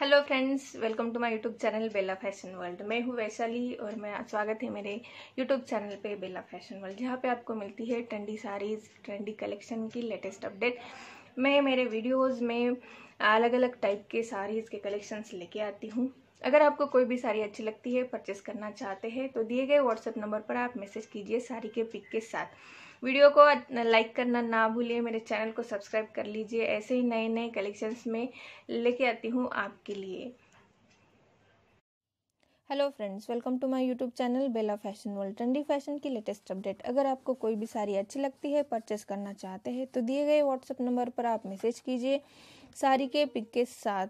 hello friends welcome to my YouTube channel Bella fashion world मैं हूँ वैशाली और मैं स्वागत है मेरे यूट्यूब चैनल पे बेला फैशन वर्ल्ड जहाँ पे आपको मिलती है ट्रेंडी साड़ीज़ ट्रेंडी कलेक्शन की लेटेस्ट अपडेट मैं मेरे वीडियोस में अलग अलग टाइप के साड़ीज़ के कलेक्शंस लेके आती हूँ अगर आपको कोई भी साड़ी अच्छी लगती है परचेस करना चाहते हैं तो दिए गए व्हाट्सएप नंबर पर आप मैसेज कीजिए साड़ी के पिक के साथ वीडियो को लाइक करना ना भूलिए मेरे चैनल को सब्सक्राइब कर लीजिए ऐसे ही नए नए कलेक्शंस में लेके आती हूँ आपके लिए hello friends welcome to my YouTube channel Bella fashion world trendy fashion की लेटेस्ट अपडेट अगर आपको कोई भी साड़ी अच्छी लगती है परचेस करना चाहते हैं तो दिए गए व्हाट्सएप नंबर पर आप मैसेज कीजिए साड़ी के पिक के साथ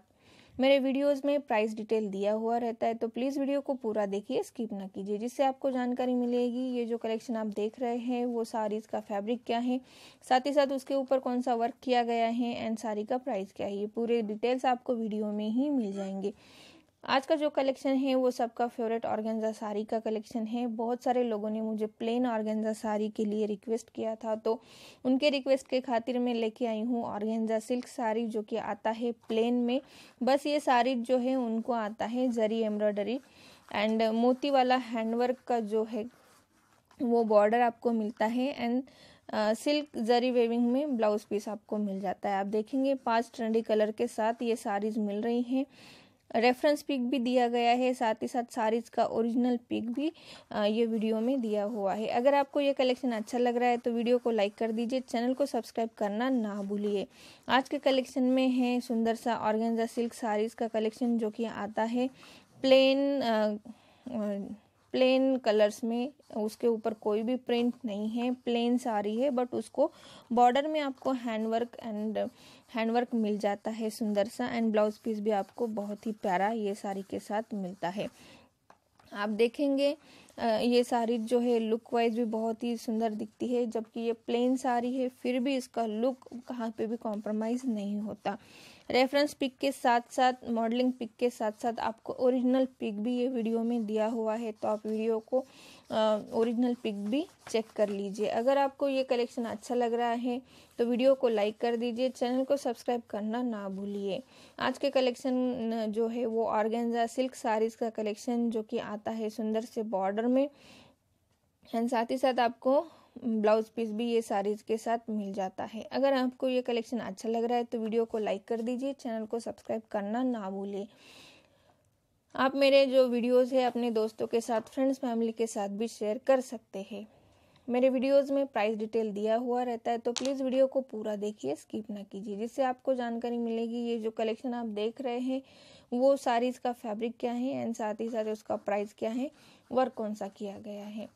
मेरे वीडियोस में प्राइस डिटेल दिया हुआ रहता है तो प्लीज़ वीडियो को पूरा देखिए स्किप ना कीजिए जिससे आपको जानकारी मिलेगी ये जो कलेक्शन आप देख रहे हैं वो साड़ीज़ का फैब्रिक क्या है साथ ही साथ उसके ऊपर कौन सा वर्क किया गया है एंड साड़ी का प्राइस क्या है ये पूरे डिटेल्स आपको वीडियो में ही मिल जाएंगे आज का जो कलेक्शन है वो सबका फेवरेट ऑर्गेंजा साड़ी का कलेक्शन है बहुत सारे लोगों ने मुझे प्लेन ऑर्गेंजा साड़ी के लिए रिक्वेस्ट किया था तो उनके रिक्वेस्ट के खातिर मैं लेके आई हूँ ऑर्गेंजा सिल्क साड़ी जो कि आता है प्लेन में बस ये साड़ी जो है उनको आता है जरी एम्ब्रॉयडरी एंड मोती वाला हैंडवर्क का जो है वो बॉर्डर आपको मिलता है एंड सिल्क जरी वेविंग में ब्लाउज पीस आपको मिल जाता है आप देखेंगे पांच ट्रेंडी कलर के साथ ये साड़ीज़ मिल रही हैं रेफरेंस पिक भी दिया गया है साथ ही साथ सारीज़ का ओरिजिनल पिक भी ये वीडियो में दिया हुआ है अगर आपको ये कलेक्शन अच्छा लग रहा है तो वीडियो को लाइक कर दीजिए चैनल को सब्सक्राइब करना ना भूलिए आज के कलेक्शन में है सुंदर सा ऑर्गेंजा सिल्क साड़ीज़ का कलेक्शन जो कि आता है प्लेन प्लेन कलर्स में उसके ऊपर कोई भी प्रिंट नहीं है प्लेन साड़ी है बट उसको बॉर्डर में आपको हैंडवर्क एंड हैंडवर्क मिल जाता है सुंदर सा एंड ब्लाउज पीस भी आपको बहुत ही प्यारा ये साड़ी के साथ मिलता है आप देखेंगे ये साड़ी जो है लुक वाइज भी बहुत ही सुंदर दिखती है जबकि ये प्लेन साड़ी है फिर भी इसका लुक कहाँ पे भी कॉम्प्रोमाइज़ नहीं होता रेफरेंस पिक के साथ साथ मॉडलिंग पिक के साथ साथ आपको ओरिजिनल पिक भी ये वीडियो में दिया हुआ है तो आप वीडियो को ओरिजिनल पिक भी चेक कर लीजिए अगर आपको ये कलेक्शन अच्छा लग रहा है तो वीडियो को लाइक कर दीजिए चैनल को सब्सक्राइब करना ना भूलिए आज के कलेक्शन जो है वो ऑर्गेन्जा सिल्क साड़ीज़ का कलेक्शन जो कि आता है सुंदर से बॉर्डर में एंड साथ ही साथ आपको ब्लाउज पीस भी ये सारी के साथ मिल जाता है अगर आपको ये कलेक्शन अच्छा लग रहा है तो वीडियो को लाइक कर दीजिए चैनल को सब्सक्राइब करना ना भूलिए आप मेरे जो वीडियोस है अपने दोस्तों के साथ फ्रेंड्स फैमिली के साथ भी शेयर कर सकते हैं मेरे वीडियोस में प्राइस डिटेल दिया हुआ रहता है तो प्लीज़ वीडियो को पूरा देखिए स्किप ना कीजिए जिससे आपको जानकारी मिलेगी ये जो कलेक्शन आप देख रहे हैं वो साड़ीज़ का फैब्रिक क्या है एंड साथ ही साथ उसका प्राइस क्या है वर्क कौन सा किया गया है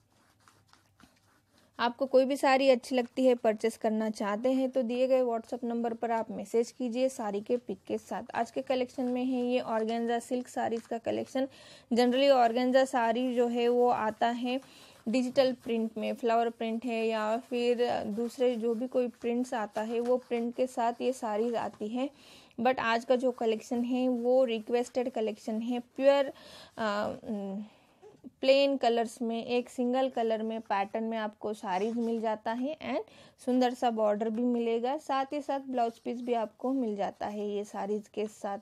आपको कोई भी साड़ी अच्छी लगती है परचेस करना चाहते हैं तो दिए गए व्हाट्सअप नंबर पर आप मैसेज कीजिए साड़ी के पिक के साथ आज के कलेक्शन में है ये ऑर्गेन्जा सिल्क साड़ीज़ का कलेक्शन जनरली ऑर्गेन्जा साड़ी जो है वो आता है डिजिटल प्रिंट में फ्लावर प्रिंट है या फिर दूसरे जो भी कोई प्रिंट्स आता है वो प्रिंट के साथ ये सारी आती है बट आज का जो कलेक्शन है वो रिक्वेस्टेड कलेक्शन है प्योर प्लेन कलर्स में एक सिंगल कलर में पैटर्न में आपको साड़ीज मिल जाता है एंड सुंदर सा बॉर्डर भी मिलेगा साथ ही साथ ब्लाउज पीस भी आपको मिल जाता है ये साड़ीज के साथ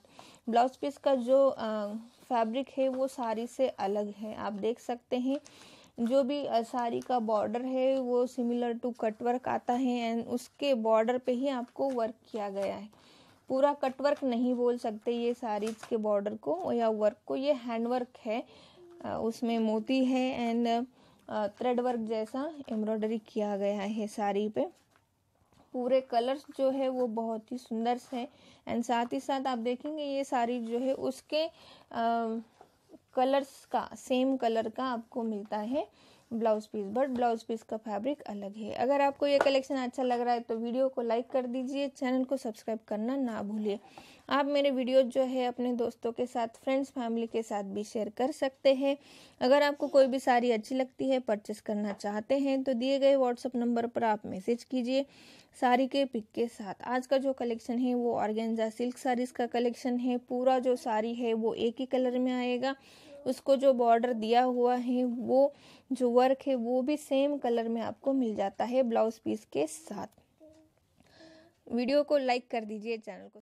ब्लाउज पीस का जो फैब्रिक है वो साड़ी से अलग है आप देख सकते हैं जो भी साड़ी का बॉर्डर है वो सिमिलर टू कटवर्क आता है एंड उसके बॉर्डर पे ही आपको वर्क किया गया है पूरा कटवर्क नहीं बोल सकते ये साड़ीज के बॉर्डर को या वर्क को ये हैंडवर्क है उसमें मोती है एंड थ्रेड वर्क जैसा एम्ब्रॉयडरी किया गया है साड़ी पे पूरे कलर्स जो है वो बहुत ही सुंदर से हैं एंड साथ ही साथ आप देखेंगे ये साड़ी जो है उसके आ, कलर्स का सेम कलर का आपको मिलता है blouse piece but blouse piece का फैब्रिक अलग है अगर आपको ये कलेक्शन अच्छा लग रहा है तो वीडियो को लाइक कर दीजिए चैनल को सब्सक्राइब करना ना भूलिए आप मेरे वीडियो जो है अपने दोस्तों के साथ फ्रेंड्स फैमिली के साथ भी शेयर कर सकते हैं अगर आपको कोई भी साड़ी अच्छी लगती है परचेस करना चाहते हैं तो दिए गए व्हाट्सअप नंबर पर आप मैसेज कीजिए साड़ी के पिक के साथ आज का जो कलेक्शन है वो ऑर्गेन्जा सिल्क साड़ीज़ का कलेक्शन है पूरा जो साड़ी है वो एक ही कलर में आएगा उसको जो बॉर्डर दिया हुआ है वो जो वर्क है वो भी सेम कलर में आपको मिल जाता है ब्लाउज पीस के साथ वीडियो को लाइक कर दीजिए चैनल को